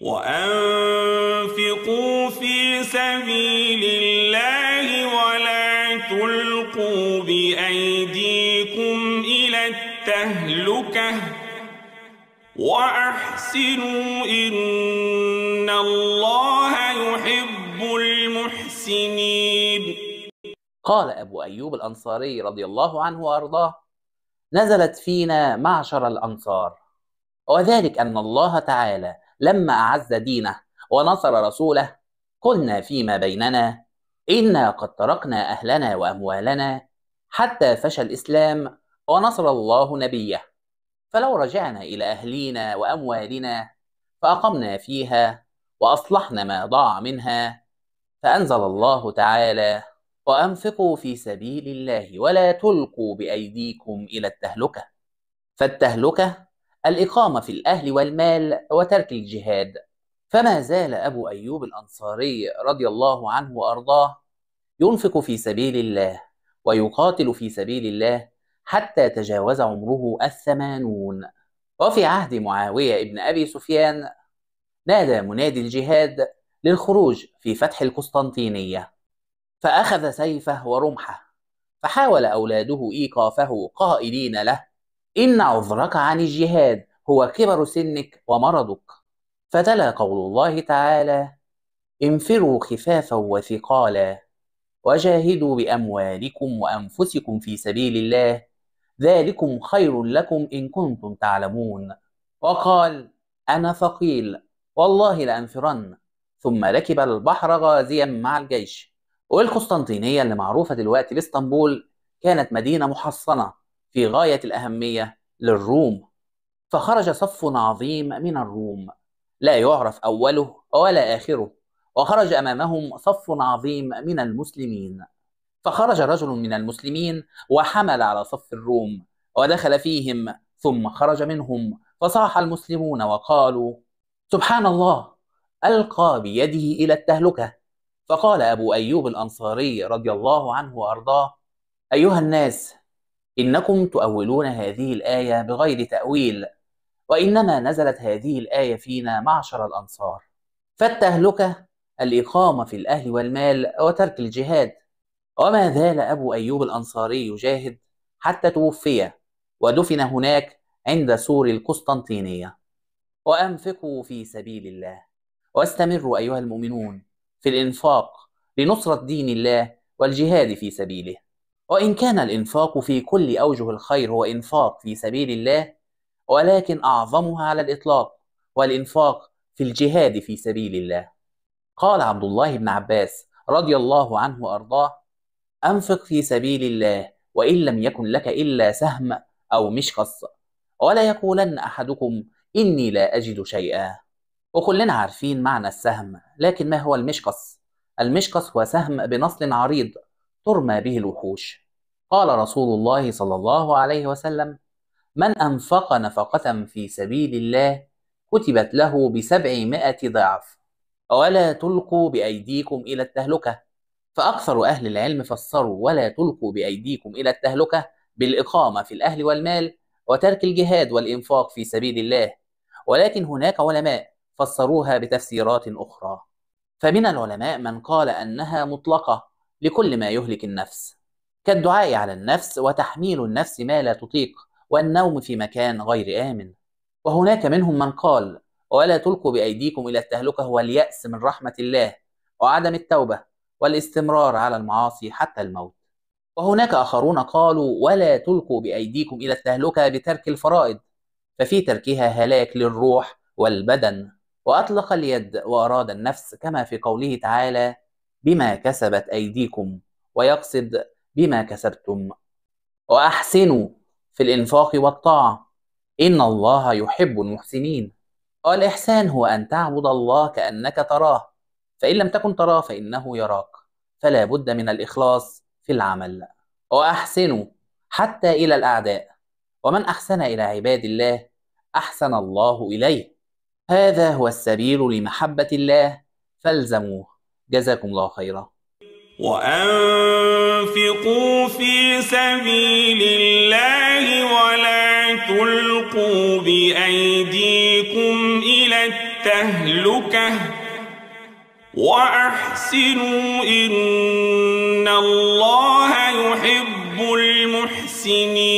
وأنفقوا في سبيل الله ولا تلقوا بأيديكم إلى التهلكة وأحسنوا إن الله يحب المحسنين قال أبو أيوب الأنصاري رضي الله عنه وأرضاه نزلت فينا معشر الأنصار وذلك أن الله تعالى لما أعز دينه ونصر رسوله قلنا فيما بيننا إنا قد تركنا أهلنا وأموالنا حتى فشى الإسلام ونصر الله نبيه فلو رجعنا إلى أهلينا وأموالنا فأقمنا فيها وأصلحنا ما ضاع منها فأنزل الله تعالى وأنفقوا في سبيل الله ولا تلقوا بأيديكم إلى التهلكة فالتهلكة الإقامة في الأهل والمال وترك الجهاد فما زال أبو أيوب الأنصاري رضي الله عنه وأرضاه ينفق في سبيل الله ويقاتل في سبيل الله حتى تجاوز عمره الثمانون وفي عهد معاوية ابن أبي سفيان نادى منادي الجهاد للخروج في فتح القسطنطينية فأخذ سيفه ورمحه فحاول أولاده إيقافه قائلين له إن عذرك عن الجهاد هو كبر سنك ومرضك فتلا قول الله تعالى انفروا خفافا وثقالا وجاهدوا بأموالكم وأنفسكم في سبيل الله ذلكم خير لكم إن كنتم تعلمون وقال أنا ثقيل والله لأنفرن ثم ركب البحر غازيا مع الجيش والقسطنطينية اللي معروفة دلوقتي باسطنبول كانت مدينة محصنة في غاية الأهمية للروم فخرج صف عظيم من الروم لا يعرف أوله ولا آخره وخرج أمامهم صف عظيم من المسلمين فخرج رجل من المسلمين وحمل على صف الروم ودخل فيهم ثم خرج منهم فصاح المسلمون وقالوا سبحان الله ألقى بيده إلى التهلكة فقال أبو أيوب الأنصاري رضي الله عنه وأرضاه أيها الناس إنكم تؤولون هذه الآية بغير تأويل وإنما نزلت هذه الآية فينا معشر الأنصار فالتهلكة الإقامة في الأهل والمال وترك الجهاد وما زال أبو أيوب الأنصاري يجاهد حتى توفي ودفن هناك عند سور القسطنطينية وأنفقوا في سبيل الله واستمروا أيها المؤمنون في الإنفاق لنصرة دين الله والجهاد في سبيله وإن كان الإنفاق في كل أوجه الخير هو إنفاق في سبيل الله ولكن أعظمها على الإطلاق والإنفاق في الجهاد في سبيل الله قال عبد الله بن عباس رضي الله عنه وأرضاه أنفق في سبيل الله وإن لم يكن لك إلا سهم أو مشقص ولا يقولن أحدكم إني لا أجد شيئا وكلنا عارفين معنى السهم لكن ما هو المشقص؟ المشقص هو سهم بنصل عريض ترمى به الوحوش قال رسول الله صلى الله عليه وسلم من أنفق نفقة في سبيل الله كتبت له بسبعمائة ضعف ولا تلقوا بأيديكم إلى التهلكة فأكثر أهل العلم فسروا ولا تلقوا بأيديكم إلى التهلكة بالإقامة في الأهل والمال وترك الجهاد والإنفاق في سبيل الله ولكن هناك علماء فسروها بتفسيرات أخرى فمن العلماء من قال أنها مطلقة لكل ما يهلك النفس كالدعاء على النفس وتحميل النفس ما لا تطيق والنوم في مكان غير آمن وهناك منهم من قال ولا تلقوا بأيديكم إلى التهلكة هو اليأس من رحمة الله وعدم التوبة والاستمرار على المعاصي حتى الموت وهناك آخرون قالوا ولا تلقوا بأيديكم إلى التهلكة بترك الفرائض ففي تركها هلاك للروح والبدن وأطلق اليد وأراد النفس كما في قوله تعالى بما كسبت أيديكم ويقصد بما كسبتم وأحسنوا في الإنفاق والطاعة إن الله يحب المحسنين الإحسان هو أن تعبد الله كأنك تراه فإن لم تكن تراه فإنه يراك فلا بد من الإخلاص في العمل وأحسنوا حتى إلى الأعداء ومن أحسن إلى عباد الله أحسن الله إليه هذا هو السبيل لمحبة الله فالزموه جزاكم الله خيرا وأنفقوا في سبيل الله ولا تلقوا بأيديكم إلى التهلكة وأحسنوا إن الله يحب المحسنين